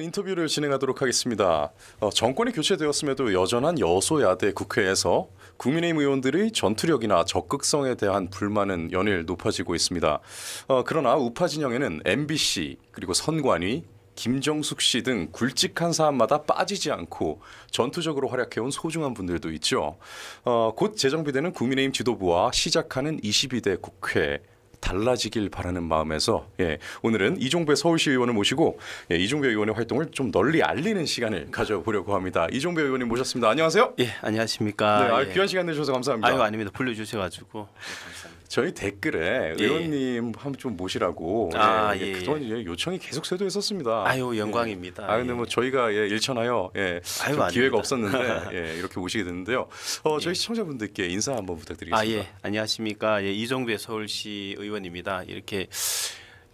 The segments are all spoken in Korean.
어, 인터뷰를 진행하도록 하겠습니다. 어, 정권이 교체되었음에도 여전한 여소야대 국회에서 국민의힘 의원들의 전투력이나 적극성에 대한 불만은 연일 높아지고 있습니다. 어, 그러나 우파 진영에는 MBC 그리고 선관위 김정숙 씨 등 굵직한 사안마다 빠지지 않고 전투적으로 활약해온 소중한 분들도 있죠. 어, 곧 재정비되는 국민의힘 지도부와 시작하는 22대 국회 달라지길 바라는 마음에서 예, 오늘은 이종배 서울시 의원을 모시고 예, 이종배 의원의 활동을 좀 널리 알리는 시간을 가져보려고 합니다. 이종배 의원님 모셨습니다. 안녕하세요. 예, 안녕하십니까. 네, 아, 예. 귀한 시간 내주셔서 감사합니다. 아유, 아닙니다. 불러주셔가지고. 네, 감사합니다. 저희 댓글에 예. 의원님 한번 좀 모시라고 아, 예, 예. 그동안 예. 이 요청이 계속 쇄도했었습니다. 아유 예. 영광입니다. 아 근데 뭐 예. 저희가 예, 일천하여 예, 아유, 기회가 아닙니다. 없었는데 예, 이렇게 오시게 됐는데요. 어, 저희 시청자분들께 인사 한번 부탁드리겠습니다. 아 예, 안녕하십니까 예, 이종배 서울시 의원입니다. 이렇게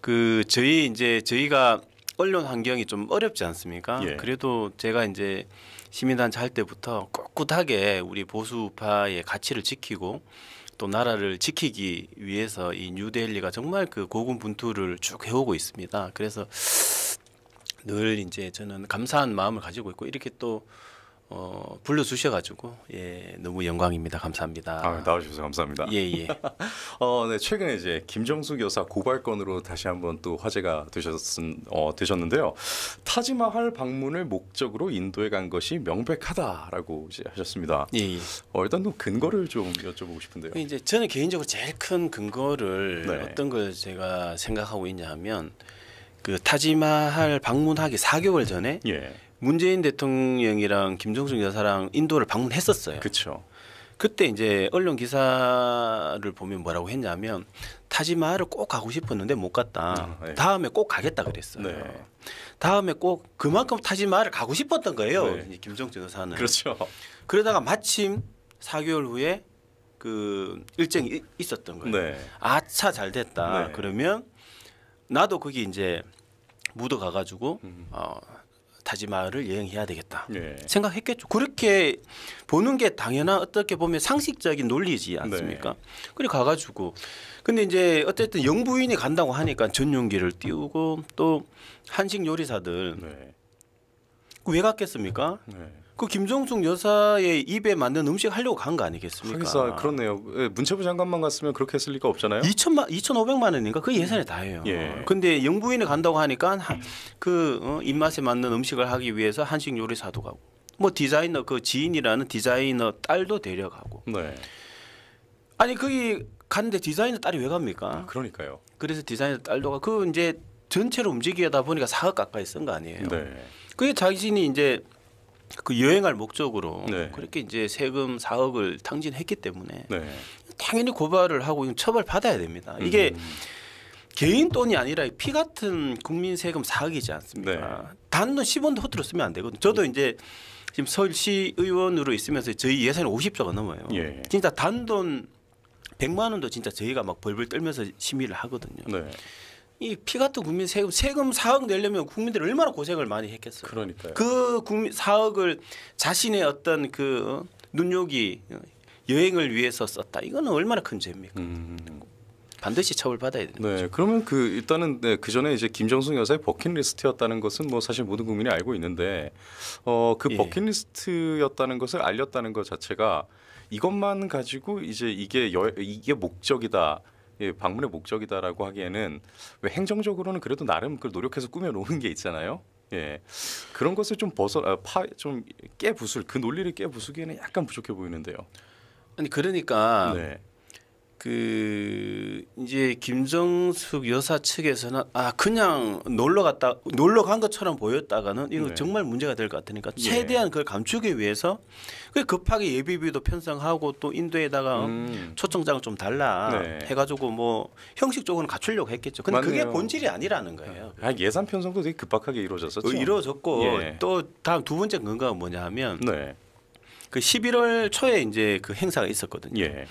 그 저희 이제 저희가 언론 환경이 좀 어렵지 않습니까? 예. 그래도 제가 이제 시민단체 할 때부터 꿋꿋하게 우리 보수파의 가치를 지키고 또 나라를 지키기 위해서 이 뉴델리가 정말 그 고군분투를 쭉 해오고 있습니다. 그래서 늘 이제 저는 감사한 마음을 가지고 있고 이렇게 또 어, 불러주셔가지고 예 너무 영광입니다 감사합니다. 아, 나와주셔서 감사합니다. 예예. 예. 어, 네 최근에 이제 김정숙 여사 고발 건으로 다시 한번 또 화제가 되셨은 어, 되셨는데요. 타지마할 방문을 목적으로 인도에 간 것이 명백하다라고 이제 하셨습니다. 예예. 예. 어, 일단 또 근거를 좀 여쭤보고 싶은데요. 그 이제 저는 개인적으로 제일 큰 근거를 네. 어떤 걸 제가 생각하고 있냐면 그 타지마할 방문하기 4개월 전에. 예. 문재인 대통령이랑 김정숙 여사랑 인도를 방문했었어요. 그렇죠. 그때 이제 언론 기사를 보면 뭐라고 했냐면 타지마할을 꼭 가고 싶었는데 못 갔다. 아, 네. 다음에 꼭 가겠다 그랬어요. 네. 다음에 꼭 그만큼 타지마할을 가고 싶었던 거예요. 네. 김정재 여사는. 그렇죠. 그러다가 마침 4개월 후에 그 일정이 있었던 거예요. 네. 아차 잘 됐다. 네. 그러면 나도 거기 이제 묻어 가가지고 음. 어, 타지마을을 여행해야 되겠다 네. 생각했겠죠. 그렇게 보는 게 당연한 어떻게 보면 상식적인 논리지 네. 않습니까? 네. 그래 가가지고 근데 이제 어쨌든 영부인이 간다고 하니까 전용기를 띄우고 또 한식 요리사들 네. 그 왜 갔겠습니까? 네. 그 김정숙 여사의 입에 맞는 음식 하려고 간 거 아니겠습니까? 하겠어, 그렇네요. 예, 문체부 장관만 갔으면 그렇게 했을 리가 없잖아요. 2천만 2,500만 원인가 그 예산이 음. 다예요. 예. 근데 영부인이 간다고 하니까 그 어, 입맛에 맞는 음식을 하기 위해서 한식 요리사도 가고 뭐 디자이너 그 지인이라는 디자이너 딸도 데려가고. 네. 아니 거기 갔는데 디자이너 딸이 왜 갑니까? 아, 그러니까요. 그래서 디자이너 딸도가 그 이제 전체로 움직이다 보니까 사흘 가까이 쓴 거 아니에요. 네. 그게 자신이 이제 그 여행할 목적으로 네. 그렇게 이제 세금 4억을 탕진했기 때문에 네. 당연히 고발을 하고 처벌 받아야 됩니다. 이게 음. 개인 돈이 아니라 피 같은 국민 세금 4억이지 않습니까? 네. 단돈 10원도 허투루 쓰면 안 되거든요. 저도 음. 이제 지금 서울시 의원으로 있으면서 저희 예산이 50조가 넘어요. 예. 진짜 단돈 100만 원도 진짜 저희가 막 벌벌 떨면서 심의를 하거든요. 네. 이피 같은 국민 세금 세금 4억 내려면 국민들이 얼마나 고생을 많이 했겠어요. 그러니까요. 그 국민 4억을 자신의 어떤 그 눈요기 여행을 위해서 썼다. 이거는 얼마나 큰 죄입니까? 음. 반드시 처벌받아야 됩니다. 네, 그러면 그 일단은 네, 그 전에 이제 김정숙 여사의 버킷리스트였다는 것은 뭐 사실 모든 국민이 알고 있는데 어그 예. 버킷리스트였다는 것을 알렸다는 것 자체가 이것만 가지고 이제 이게 여, 이게 목적이다. 예, 방문의 목적이다라고 하기에는 왜 행정적으로는 그래도 나름 그 노력해서 꾸며 놓은 게 있잖아요. 예, 그런 것을 좀 벗어 아, 파좀 깨부술 그 논리를 깨부수기에는 약간 부족해 보이는데요. 아니 그러니까 네. 그 이제 김정숙 여사 측에서는 아 그냥 놀러 갔다 놀러 간 것처럼 보였다가는 이거 네. 정말 문제가 될 것 같으니까 예. 최대한 그걸 감추기 위해서 그 급하게 예비비도 편성하고 또 인도에다가 어? 음. 초청장을 좀 달라 네. 해가지고 뭐 형식적으로는 갖추려고 했겠죠. 근데 맞네요. 그게 본질이 아니라는 거예요. 아, 예산 편성도 되게 급박하게 이루어졌었죠. 어, 이루어졌고 예. 또 다음 두 번째 근거가 뭐냐하면 네. 그 11월 초에 이제 그 행사가 있었거든요. 예.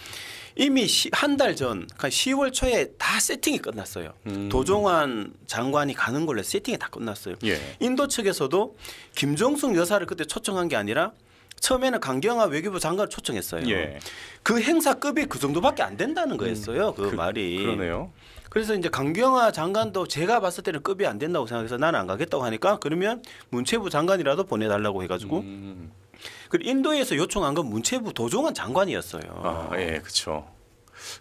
이미 한 달 전, 그러니까 10월 초에 다 세팅이 끝났어요. 음. 도종환 장관이 가는 걸로 세팅이 다 끝났어요. 예. 인도 측에서도 김정숙 여사를 그때 초청한 게 아니라 처음에는 강경화 외교부 장관을 초청했어요. 예. 그 행사급이 그 정도밖에 안 된다는 거였어요. 음. 그, 그 말이. 그러네요. 그래서 이제 강경화 장관도 제가 봤을 때는 급이 안 된다고 생각해서 나는 안 가겠다고 하니까 그러면 문체부 장관이라도 보내달라고 해가지고 음. 그 인도에서 요청한 건 문체부 도종환 장관이었어요. 아, 예, 그렇죠.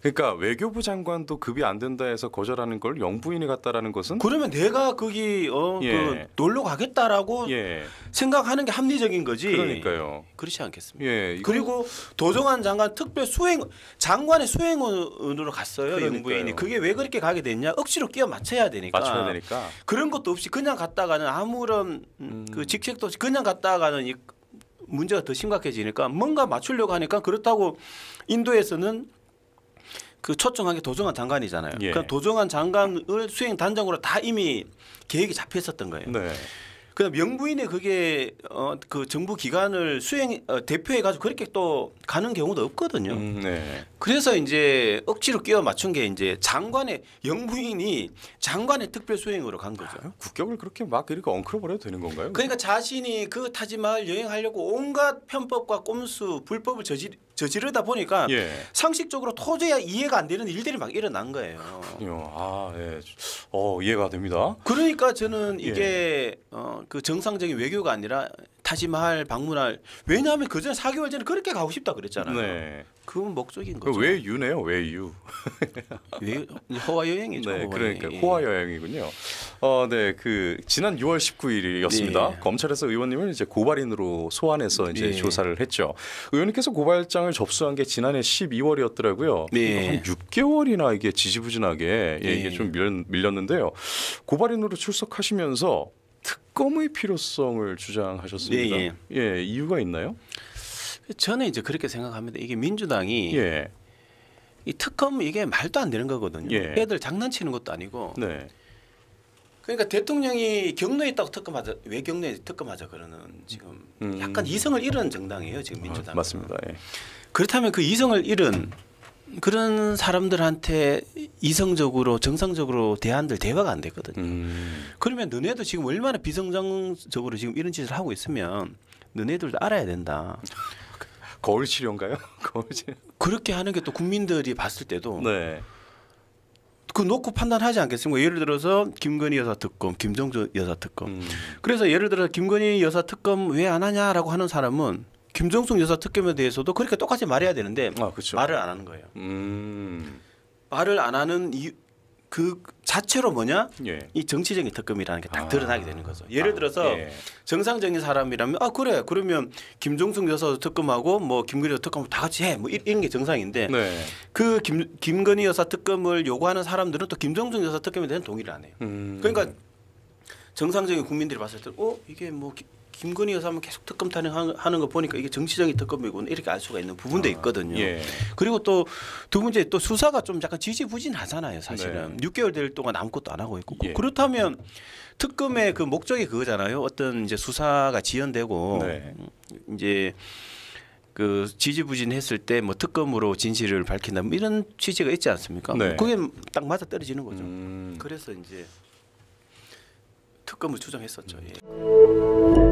그러니까 외교부 장관도 급이 안 된다 해서 거절하는 걸 영부인이 갔다라는 것은 그러면 내가 거기 어, 그 예. 그 놀러 가겠다라고 예. 생각하는 게 합리적인 거지. 그러니까요. 그렇지 않겠습니까? 예, 그리고 도정환 장관 특별 수행 장관의 수행원으로 갔어요 영부인이. 그게 왜 그렇게 가게 됐냐? 억지로 끼어 맞춰야 되니까. 맞춰야 되니까. 그런 것도 없이 그냥 갔다가는 아무런 음. 그 직책도 없이 그냥 갔다가는 문제가 더 심각해지니까 뭔가 맞추려고 하니까 그렇다고 인도에서는 그 초청한 게 도정한 장관이잖아요. 예. 그 도정한 장관을 수행 단장으로 다 이미 계획이 잡혀 있었던 거예요. 네. 그다음 명부인의 그게 어 그 정부 기관을 수행 어, 대표해 가지고 그렇게 또 가는 경우도 없거든요. 음, 네. 그래서 이제 억지로 끼워 맞춘 게 이제 장관의 영부인이 장관의 특별 수행으로 간 거죠. 아, 국격을 그렇게 막 이렇게 엉클어 버려도 되는 건가요? 그러니까 자신이 그 타지마을 여행하려고 온갖 편법과 꼼수 불법을 저지 저지르다 보니까 예. 상식적으로 도저히 이해가 안 되는 일들이 막 일어난 거예요. 그렇군요. 아, 예. 어, 이해가 됩니다. 그러니까 저는 예. 이게 예. 어, 그 정상적인 외교가 아니라 타지마할 방문할 왜냐하면 그 전에 4개월 전에 그렇게 가고 싶다 그랬잖아요. 네. 그건 목적인 그 거죠. 왜 유네요? 왜 유? 왜 허와 여행이죠. 네, 호화 그러니까 여행. 호화 여행이군요. 어, 네, 그 지난 6월 19일이었습니다. 네. 검찰에서 의원님을 이제 고발인으로 소환해서 이제 네. 조사를 했죠. 의원님께서 고발장을 접수한 게 지난해 12월이었더라고요. 네. 한 6개월이나 이게 지지부진하게 예, 이게 네. 좀 밀렸, 는데요 고발인으로 출석하시면서 특검의 필요성을 주장하셨습니다. 네, 네. 예, 이유가 있나요? 저는 이제 그렇게 생각합니다. 이게 민주당이 예. 이 특검 이게 말도 안 되는 거거든요. 예. 애들 장난치는 것도 아니고. 네. 그러니까 대통령이 경로에 있다고 특검하자 왜 경로에 특검하자 그러는 지금 음. 약간 이성을 잃은 정당이에요 지금 민주당. 아, 맞습니다. 예. 그렇다면 그 이성을 잃은 그런 사람들한테 이성적으로 정상적으로 대안들 대화가 안 되거든요. 음. 그러면 너네도 지금 얼마나 비정상적으로 지금 이런 짓을 하고 있으면 너네들도 알아야 된다. 거울 치료인가요? 거울 치료. 그렇게 하는 게 또 국민들이 봤을 때도 네. 그 놓고 판단하지 않겠습니까? 예를 들어서 김건희 여사 특검, 김정주 여사 특검. 음. 그래서 예를 들어서 김건희 여사 특검 왜 안 하냐라고 하는 사람은 김정숙 여사 특검에 대해서도 그렇게 똑같이 말해야 되는데 아, 그렇죠. 말을 안 하는 거예요. 음. 말을 안 하는 이유 그 자체로 뭐냐 예. 이 정치적인 특검이라는 게딱 아. 드러나게 되는 거죠. 예를 들어서 아. 예. 정상적인 사람이라면 아 그래 그러면 김종숙 여사 특검하고 뭐 김건희 특검 다 같이 해 뭐 이런 게 정상인데 네. 그 김, 김건희 여사 특검을 요구하는 사람들은 또 김종숙 여사 특검에 대한 동의를 안 해요. 음. 그러니까 정상적인 국민들이 봤을 때어 이게 뭐 김건희 여사만 계속 특검 탄핵하는 거 보니까 이게 정치적인 특검이고 이렇게 알 수가 있는 부분도 아, 있거든요. 아, 예. 그리고 또두 번째 또 수사가 좀 약간 지지부진하잖아요. 사실은 네. 6개월 될 동안 아무것도 안 하고 있고 예. 그렇다면 특검의 그 목적이 그거잖아요. 어떤 이제 수사가 지연되고 네. 이제 그 지지부진했을 때 뭐 특검으로 진실을 밝힌다 뭐 이런 취지가 있지 않습니까? 네. 그게 딱 맞아 떨어지는 거죠. 음. 그래서 이제 특검을 추정했었죠. 예.